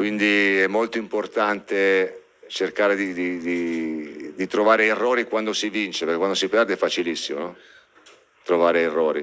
Quindi è molto importante cercare di, di, di, di trovare errori quando si vince, perché quando si perde è facilissimo no? trovare errori.